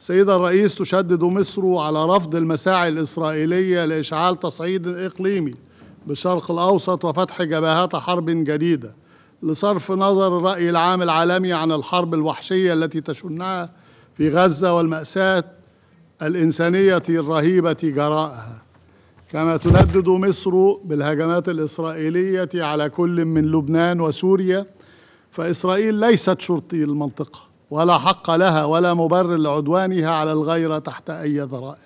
السيدة الرئيس تشدد مصر على رفض المساعي الإسرائيلية لإشعال تصعيد إقليمي بالشرق الأوسط وفتح جبهات حرب جديدة لصرف نظر الرأي العام العالمي عن الحرب الوحشية التي تشنها في غزة والمأساة الإنسانية الرهيبة جراءها كما تندد مصر بالهجمات الإسرائيلية على كل من لبنان وسوريا فإسرائيل ليست شرطي المنطقة ولا حق لها ولا مبرر لعدوانها على الغيرة تحت أي ذرائع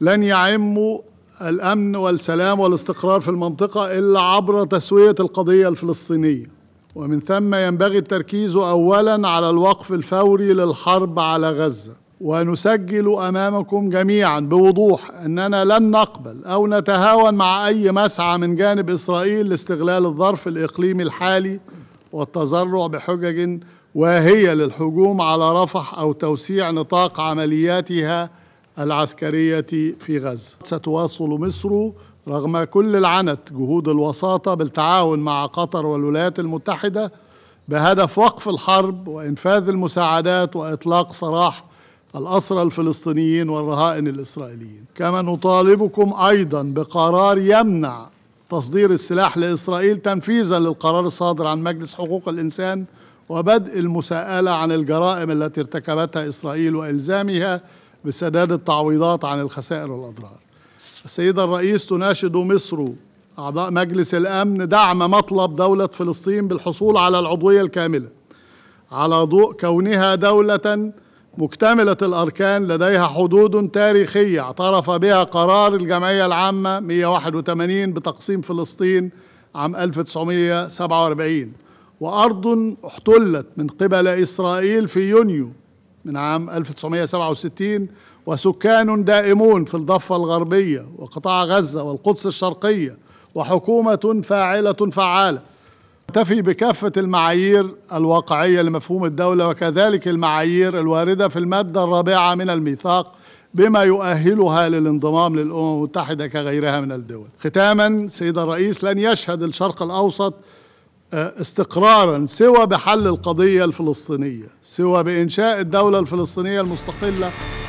لن يعم الأمن والسلام والاستقرار في المنطقة إلا عبر تسوية القضية الفلسطينية ومن ثم ينبغي التركيز أولا على الوقف الفوري للحرب على غزة ونسجل أمامكم جميعا بوضوح أننا لن نقبل أو نتهاون مع أي مسعى من جانب إسرائيل لاستغلال الظرف الإقليمي الحالي والتزرع بحجج وهي للهجوم على رفح أو توسيع نطاق عملياتها العسكرية في غزة ستواصل مصر رغم كل العنت جهود الوساطة بالتعاون مع قطر والولايات المتحدة بهدف وقف الحرب وإنفاذ المساعدات وإطلاق سراح الأسرى الفلسطينيين والرهائن الإسرائيليين كما نطالبكم أيضا بقرار يمنع تصدير السلاح لإسرائيل تنفيذا للقرار الصادر عن مجلس حقوق الإنسان وبدء المساءلة عن الجرائم التي ارتكبتها إسرائيل وإلزامها بسداد التعويضات عن الخسائر والأضرار السيدة الرئيس تناشد مصر أعضاء مجلس الأمن دعم مطلب دولة فلسطين بالحصول على العضوية الكاملة على ضوء كونها دولة مكتملة الأركان لديها حدود تاريخية اعترف بها قرار الجمعية العامة 181 بتقسيم فلسطين عام 1947 وأرض احتلت من قبل إسرائيل في يونيو من عام 1967 وسكان دائمون في الضفة الغربية وقطاع غزة والقدس الشرقية وحكومة فاعلة فعالة تفي بكافة المعايير الواقعية لمفهوم الدولة وكذلك المعايير الواردة في المادة الرابعة من الميثاق بما يؤهلها للانضمام للأمم المتحدة كغيرها من الدول ختاما سيد الرئيس لن يشهد الشرق الأوسط استقرارا سوى بحل القضية الفلسطينية سوى بإنشاء الدولة الفلسطينية المستقلة